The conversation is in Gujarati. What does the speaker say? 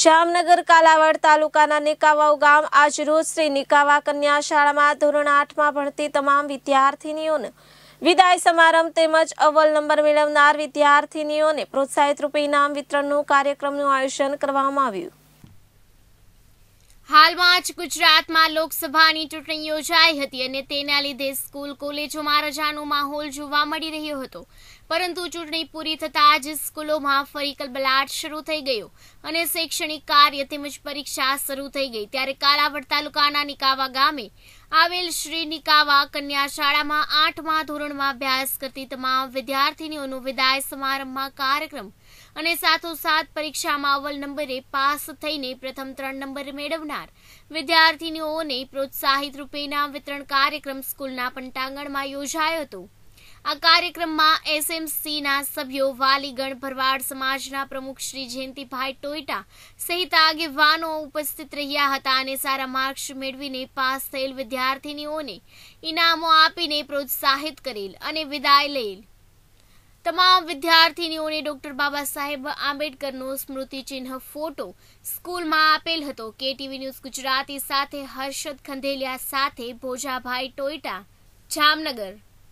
શામનગર કાલાવડ તાલુકાના નિકાવાવ ગામ આજ આજરોજ શ્રી નિકાવા કન્યા શાળામાં ધોરણ આઠમાં ભણતી તમામ વિદ્યાર્થીનીઓને વિદાય સમારંભ તેમજ અવ્વલ નંબર મેળવનાર વિદ્યાર્થીનીઓને પ્રોત્સાહિત રૂપે ઇનામ વિતરણનું કાર્યક્રમનું આયોજન કરવામાં આવ્યું હાલમાં જ ગુજરાતમાં લોકસભાની ચૂંટણી યોજાઈ હતી અને તેના લીધે સ્કૂલ કોલેજોમાં રજાનો માહોલ જોવા મળી રહ્યો હતો પરંતુ ચૂંટણી પૂરી થતાં જ સ્કૂલોમાં ફરી કલબલાટ શરૂ થઈ ગયો અને શૈક્ષણિક કાર્ય તેમજ પરીક્ષા શરૂ થઈ ગઈ ત્યારે કાલાવડ તાલુકાના નિકાવા ગામે આવેલ શ્રી નિકાવા કન્યા શાળામાં આઠમા ધોરણમાં અભ્યાસ કરતી તમામ વિદ્યાર્થીનીઓનો વિદાય સમારંભમાં કાર્યક્રમ અને સાથોસાથ પરીક્ષામાં અવ્વલ નંબરે પાસ થઈને પ્રથમ ત્રણ નંબર મેળવનાર વિદ્યાર્થીનીઓને પ્રોત્સાહિત રૂપેના વિતરણ કાર્યક્રમ સ્કૂલના પંટાંગણમાં યોજાયો હતો આ કાર્યક્રમમાં એસએમસીના સભ્યો વાલીગણ ભરવાડ સમાજના પ્રમુખ શ્રી જયંતિભાઈ ટોઈટા સહિત આગેવાનો ઉપસ્થિત રહ્યા હતા અને સારા માર્ક્સ મેળવીને પાસ થયેલ વિદ્યાર્થીનીઓને ઇનામો આપીને પ્રોત્સાહિત કરેલ અને વિદાય લેલ તમામ વિદ્યાર્થીનીઓને ડોક્ટર બાબા સાહેબ આંબેડકરનો સ્મૃતિચિહ્ન ફોટો સ્કૂલમાં આપેલ હતો કેટીવી ન્યૂઝ ગુજરાતી સાથે હર્ષદ ખંધેલિયા સાથે ભોજાભાઈ ટોઈટા જામનગર